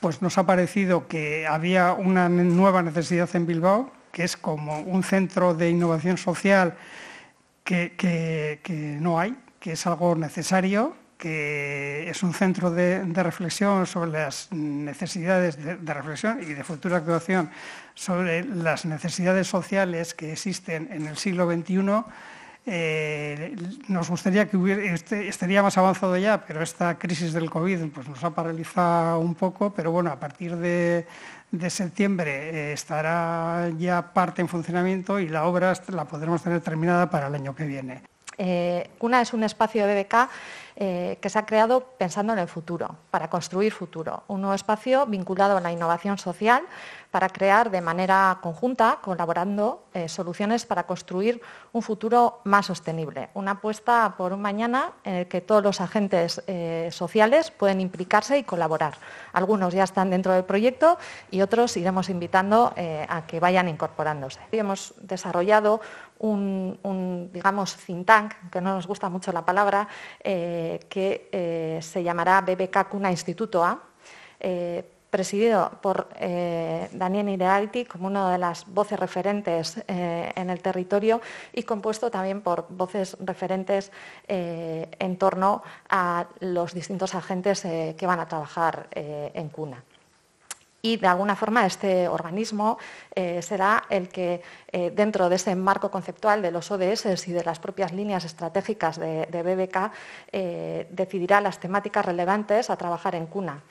pues nos ha parecido que había una nueva necesidad en Bilbao, que es como un centro de innovación social que, no hay, que es algo necesario, que es un centro de, reflexión sobre las necesidades de, de, reflexión y de futura actuación sobre las necesidades sociales que existen en el siglo XXI eh, nos gustaría que hubiera, este, estaría más avanzado ya, pero esta crisis del COVID pues, nos ha paralizado un poco, pero bueno, a partir de, de septiembre eh, estará ya parte en funcionamiento y la obra la podremos tener terminada para el año que viene. Eh, una es un espacio de BBK eh, que se ha creado pensando en el futuro, para construir futuro. Un nuevo espacio vinculado a la innovación social para crear de manera conjunta, colaborando, eh, soluciones para construir un futuro más sostenible. Una apuesta por un mañana en el que todos los agentes eh, sociales pueden implicarse y colaborar. Algunos ya están dentro del proyecto y otros iremos invitando a que vayan incorporándose. hemos desarrollado un, digamos, think tank, que no nos gusta mucho la palabra, que eh, se llamará BBK Instituto A, eh, presidido por eh, Daniel Irealti como una de las voces referentes en el territorio y compuesto también por voces referentes en torno a los distintos agentes que van a trabajar en Cuna y de alguna forma este organismo eh, será el que eh, dentro de ese marco conceptual de los ODS y de las propias líneas estratégicas de, BBK eh, decidirá las temáticas relevantes a trabajar en cuna.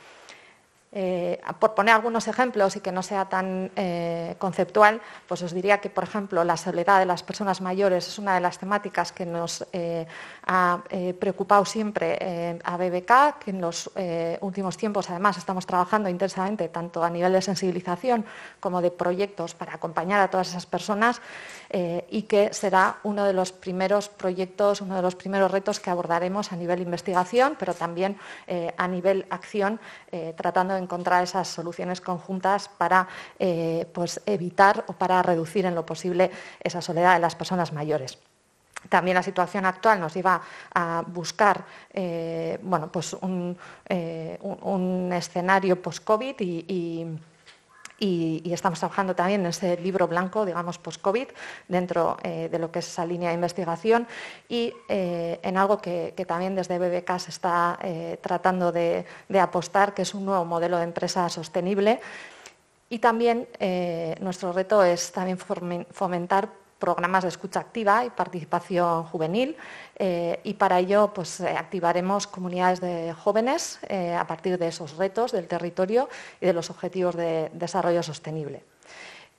Eh, por poner algunos ejemplos y que no sea tan eh, conceptual, pues os diría que, por ejemplo, la soledad de las personas mayores es una de las temáticas que nos eh, ha preocupado siempre a BBK, que en los últimos tiempos, además, estamos trabajando intensamente tanto a nivel de sensibilización como de proyectos para acompañar a todas esas personas y que será uno de los primeros proyectos, uno de los primeros retos que abordaremos a nivel investigación, pero también a nivel acción, tratando encontrar esas soluciones conjuntas para eh, pues evitar o para reducir en lo posible esa soledad de las personas mayores. También la situación actual nos lleva a buscar eh, bueno, pues eh, un, escenario post-COVID y y, estamos trabajando también en ese libro blanco, digamos, post-COVID, dentro eh, de lo que es esa línea de investigación y eh, en algo que, también desde BBK se está eh, tratando de, apostar, que es un nuevo modelo de empresa sostenible y también nuestro reto es también fomentar programas de escucha activa y participación juvenil eh, y para ello pues, eh, activaremos comunidades de jóvenes eh, a partir de esos retos del territorio y de los objetivos de desarrollo sostenible.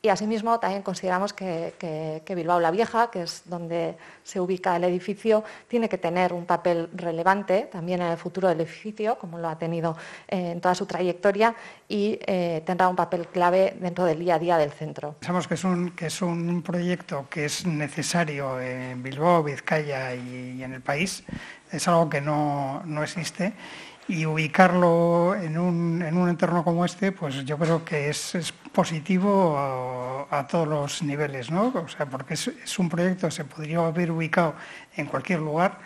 Y asimismo también consideramos que, Bilbao la Vieja, que es donde se ubica el edificio, tiene que tener un papel relevante también en el futuro del edificio, como lo ha tenido eh, en toda su trayectoria, y eh, tendrá un papel clave dentro del día a día del centro. Pensamos que es un, que es un proyecto que es necesario en Bilbao, Vizcaya y, en el país. Es algo que no, no existe y ubicarlo en un, entorno como este, pues yo creo que es, positivo a, todos los niveles, ¿no? O sea, porque es, un proyecto, se podría haber ubicado en cualquier lugar,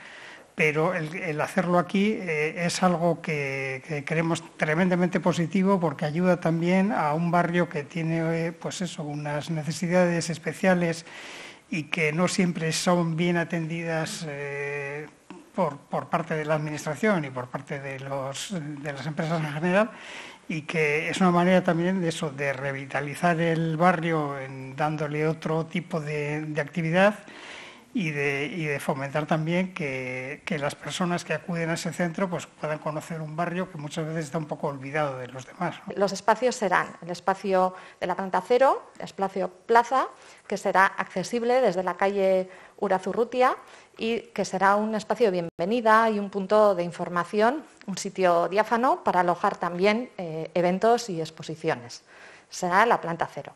pero el, hacerlo aquí eh, es algo que, creemos tremendamente positivo porque ayuda también a un barrio que tiene, eh, pues eso, unas necesidades especiales y que no siempre son bien atendidas. Eh, por, parte de la Administración y por parte de, las empresas en general y que es una manera también de eso, de revitalizar el barrio dándole otro tipo de actividad y de, fomentar también que, las personas que acuden a ese centro pues, puedan conocer un barrio que muchas veces está un poco olvidado de los demás. Los espacios serán el espacio de la planta cero, el espacio plaza, que será accesible desde la calle Urazurrutia y que será un espacio de bienvenida y un punto de información, un sitio diáfano para alojar también eh, eventos y exposiciones. Será la planta cero.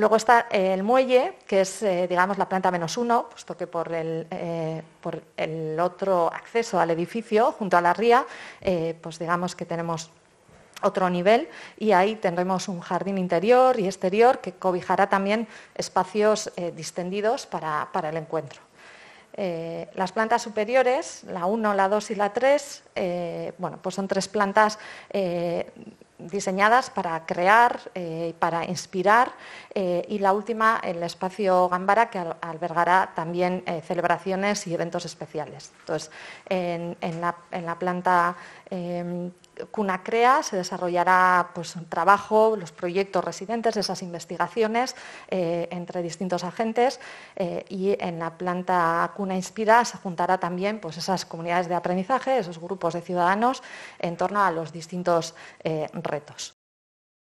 Luego está eh, el muelle, que es, eh, digamos, la planta menos uno, puesto que eh, por el, otro acceso al edificio, junto a la ría, pues digamos que tenemos otro nivel y ahí tendremos un jardín interior y exterior que cobijará también espacios distendidos para, el encuentro. las plantas superiores, la 1, la 2 y la 3, bueno, pues son tres plantas diseñadas para crear, eh, para inspirar eh, y la última, el espacio Gambara, que albergará también eh, celebraciones y eventos especiales. Entonces, en la, planta em, Cuna crea se desarrollará pues, un trabajo, los proyectos residentes, esas investigaciones eh, entre distintos agentes eh, y en la planta CUNA Inspira se juntará también pues, esas comunidades de aprendizaje, esos grupos de ciudadanos en torno a los distintos eh, retos.